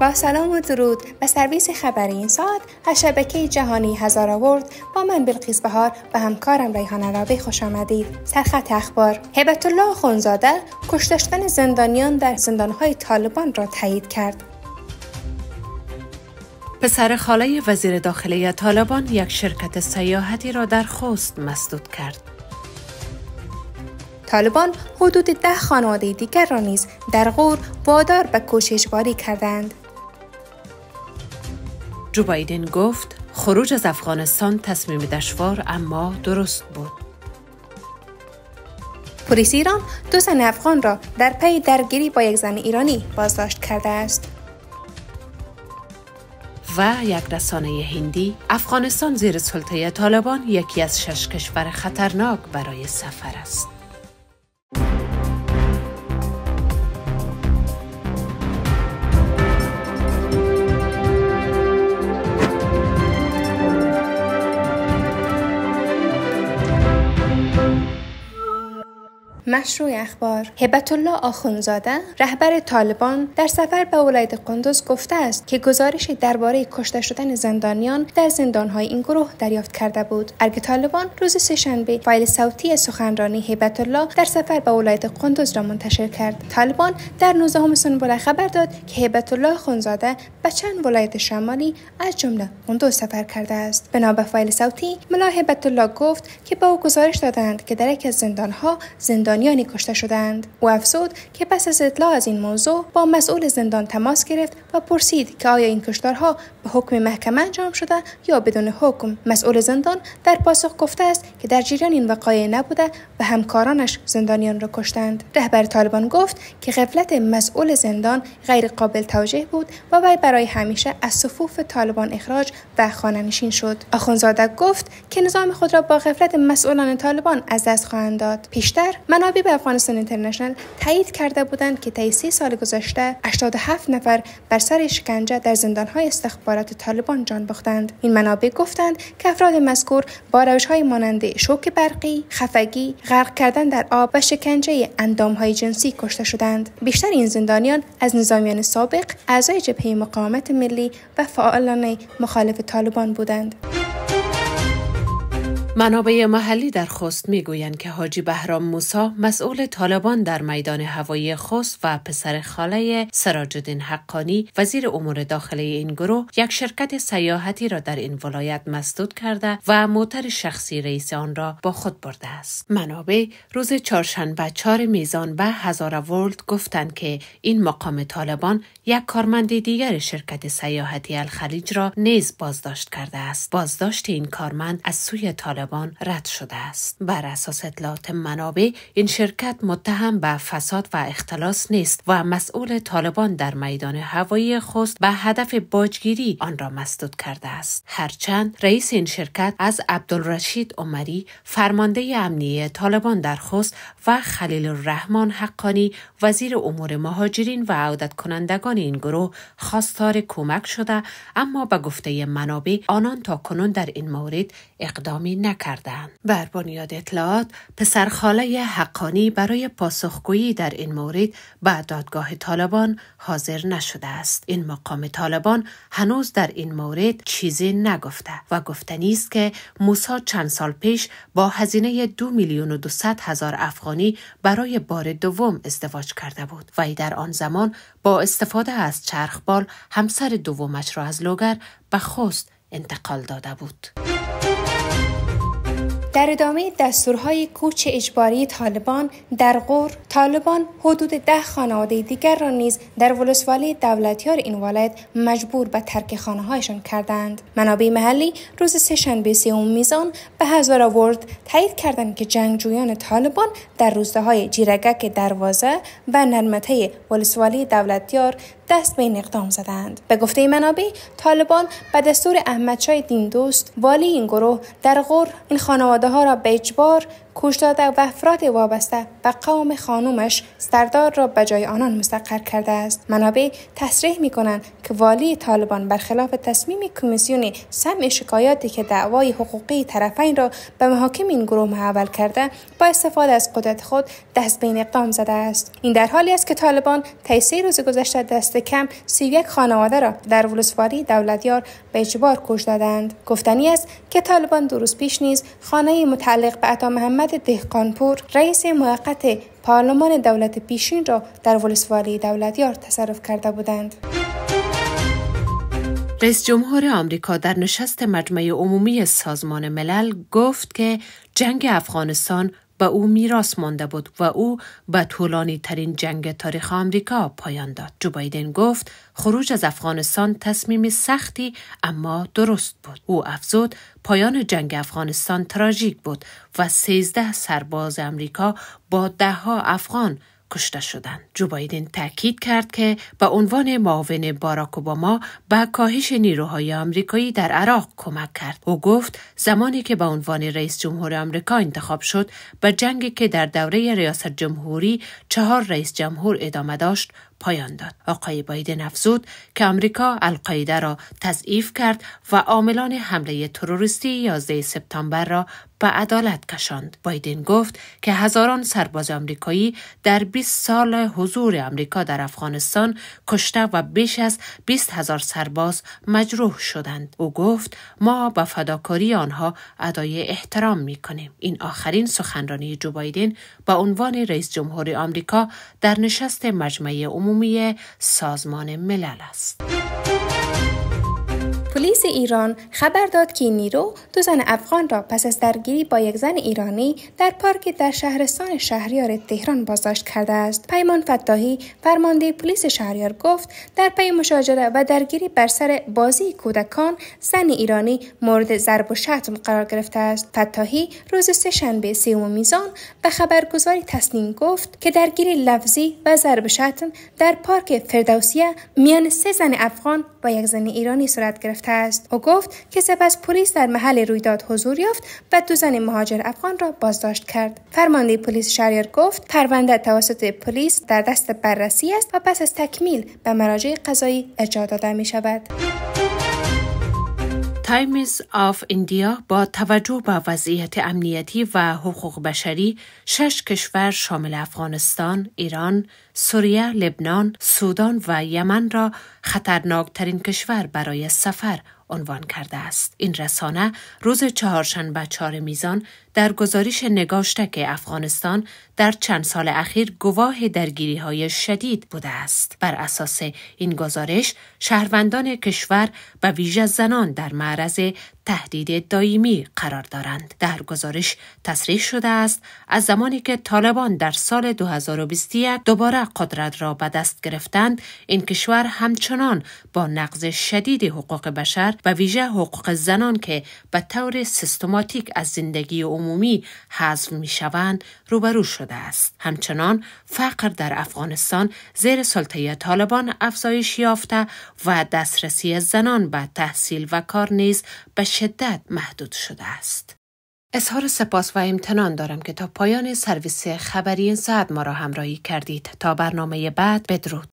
با سلام و درود به سرویس خبر این ساعت از شبکه جهانی هزار آورد با من بلقیس بهار و همکارم ریحان رابی خوش آمدید سرخط اخبار هبت الله خونزاده کشتشتن زندانیان در زندانهای طالبان را تایید کرد پسر خاله وزیر داخلی طالبان یک شرکت سیاحتی را در خوست مسدود کرد طالبان حدود ده خانواده دیگر را نیز در غور وادار به باری کردند. جو بایدن گفت خروج از افغانستان تصمیم دشوار اما درست بود. پلیس ایران دو زن افغان را در پی درگیری با یک زن ایرانی بازداشت کرده است. و یک رسانه هندی افغانستان زیر سلطه طالبان یکی از شش کشور خطرناک برای سفر است. مشروع اخبار هبت الله آخونزاده رهبر طالبان در سفر به ولایت قندوز گفته است که گزارشی درباره کشته شدن زندانیان در زندانهای این گروه دریافت کرده بود ارگ طالبان روز سهشنبه فایل صوتی سخنرانی هبت الله در سفر به ولایت قندوز را منتشر کرد طالبان در 19 سنبله خبر داد که هبت الله خونزاده به چند ولایت شمالی از جمله قندوز سفر کرده است بنا به فایل صوتی ملا هبت الله گفت که با او گزارش دادند که در یکی از زندانها زندانیانی کشته شدند او افزود که پس از اطلاع از این موضوع با مسئول زندان تماس گرفت و پرسید که آیا این کشتارها به حکم محکمه انجام شده یا بدون حکم مسئول زندان در پاسخ گفته است که در جریان این وقایع نبوده و همکارانش زندانیان را کشتند رهبر طالبان گفت که غفلت مسئول زندان غیر قابل توجه بود و وی برای همیشه از صفوف طالبان اخراج و خانهنشین شد آخونزاده گفت که نظام خود را با غفلت مسئولان طالبان از دست خواهند داد پیشتر من منابع به افغانستان اینترنشنال تایید کرده بودند که طی سه سال گذشته 87 نفر بر سر شکنجه در زندانهای استخبارات طالبان جان باختند این منابع گفتند که افراد مذکور با های مانند شوک برقی خفگی غرق کردن در آب و شکنجه اندامهای جنسی کشته شدند بیشتر این زندانیان از نظامیان سابق اعضای جبهه مقاومت ملی و فعالان مخالف طالبان بودند منابع محلی در خوست میگویند که حاجی بهرام موسا مسئول طالبان در میدان هوایی خوست و پسر خاله سراج الدین حقانی وزیر امور داخلی این گروه یک شرکت سیاحتی را در این ولایت مسدود کرده و موتر شخصی رئیس آن را با خود برده است منابع روز چهارشنبه چهار میزان به هزار ولد گفتند که این مقام طالبان یک کارمند دیگر شرکت سیاحتی الخلیج را نیز بازداشت کرده است بازداشت این کارمند از سوی طالبان طالبان رد شده است بر اساس اطلاعات منابع این شرکت متهم به فساد و اختلاس نیست و مسئول طالبان در میدان هوایی خست به هدف باجگیری آن را مسدود کرده است هرچند رئیس این شرکت از عبدالرشید عمری فرمانده امنیه طالبان در خست و خلیل الرحمن حقانی وزیر امور مهاجرین و عودت کنندگان این گروه خواستار کمک شده اما به گفته منابع آنان تا کنون در این مورد اقدامی نکردند. بر بنیاد اطلاعات پسر خاله حقانی برای پاسخگویی در این مورد به دادگاه طالبان حاضر نشده است. این مقام طالبان هنوز در این مورد چیزی نگفته و گفته نیست که موسا چند سال پیش با هزینه دو میلیون و هزار افغانی برای بار دوم ازدواج کرده بود وی در آن زمان با استفاده از چرخبال همسر دومش را از لوگر به خوست انتقال داده بود. در ادامه دستورهای کوچ اجباری طالبان در غور طالبان حدود ده خانواده دیگر را نیز در ولسوالی دولتیار این ولایت مجبور به ترک خانه هایشان کردند منابع محلی روز سهشنبه اون میزان به هزار آورد تایید کردند که جنگجویان طالبان در روستاهای جیرگک دروازه و نرمته ولسوالی دولتیار دست به این اقدام زدند به گفته منابع طالبان به دستور احمدشاه دین دوست والی این گروه در غور این خانواده ها را به اجبار کوش داده و افراد وابسته و قوم خانومش سردار را به جای آنان مستقر کرده است منابع تصریح می کنند که والی طالبان برخلاف تصمیم کمیسیون سمع شکایاتی که دعوای حقوقی طرفین را به محاکم این گروه محول کرده با استفاده از قدرت خود دست به این اقدام زده است این در حالی است که طالبان طی سه روز گذشته دست کم یک خانواده را در ولسواری دولتیار به اجبار کش دادند گفتنی است که طالبان دو روز پیش نیز خانه متعلق به عطا محمد دهقانپور رئیس موقت پارلمان دولت پیشین را در ولسوالی دولتیار تصرف کرده بودند. رئیس جمهور آمریکا در نشست مجمع عمومی سازمان ملل گفت که جنگ افغانستان به او میراث مانده بود و او به طولانی ترین جنگ تاریخ آمریکا پایان داد. جو بایدن گفت خروج از افغانستان تصمیم سختی اما درست بود. او افزود پایان جنگ افغانستان تراژیک بود و 13 سرباز آمریکا با دهها افغان کشته شدند. جو بایدن تاکید کرد که به عنوان معاون باراک اوباما به کاهش نیروهای آمریکایی در عراق کمک کرد. او گفت زمانی که به عنوان رئیس جمهور آمریکا انتخاب شد به جنگی که در دوره ریاست جمهوری چهار رئیس جمهور ادامه داشت پایان داد آقای بایدن افزود که آمریکا القاعده را تضعیف کرد و عاملان حمله تروریستی 11 سپتامبر را به عدالت کشاند بایدن گفت که هزاران سرباز آمریکایی در 20 سال حضور آمریکا در افغانستان کشته و بیش از 20 هزار سرباز مجروح شدند او گفت ما به فداکاری آنها ادای احترام می کنیم این آخرین سخنرانی جو بایدن با عنوان رئیس جمهور آمریکا در نشست مجمع عمومی عمومی سازمان ملل است. پلیس ایران خبر داد که نیرو دو زن افغان را پس از درگیری با یک زن ایرانی در پارک در شهرستان شهریار تهران بازداشت کرده است پیمان فتاحی فرمانده پلیس شهریار گفت در پی مشاجره و درگیری بر سر بازی کودکان زن ایرانی مورد ضرب و شتم قرار گرفته است فتاحی روز شنبه سیوم میزان به خبرگزاری تسنیم گفت که درگیری لفظی و ضرب شتم در پارک فردوسیه میان سه زن افغان با یک زن ایرانی صورت گرفته است او گفت که سپس پلیس در محل رویداد حضور یافت و دو زن مهاجر افغان را بازداشت کرد فرمانده پلیس شریر گفت پرونده توسط پلیس در دست بررسی است و پس از تکمیل به مراجع قضایی ارجاع داده می شود تایمز آف اندیا با توجه به وضعیت امنیتی و حقوق بشری شش کشور شامل افغانستان، ایران، سوریه، لبنان، سودان و یمن را خطرناکترین کشور برای سفر عنوان کرده است. این رسانه روز چهارشنبه چهار میزان در گزارش که افغانستان در چند سال اخیر گواه درگیری های شدید بوده است. بر اساس این گزارش شهروندان کشور و ویژه زنان در معرض تهدید دائمی قرار دارند. در گزارش تصریح شده است از زمانی که طالبان در سال 2021 دوباره قدرت را به دست گرفتند این کشور همچنان با نقض شدید حقوق بشر و ویژه حقوق زنان که به طور سیستماتیک از زندگی عمومی حذف می شوند روبرو شده است. همچنان فقر در افغانستان زیر سلطه طالبان افزایش یافته و دسترسی زنان به تحصیل و کار نیز به شدت محدود شده است. اظهار سپاس و امتنان دارم که تا پایان سرویس خبری این ساعت ما را همراهی کردید تا برنامه بعد بدرود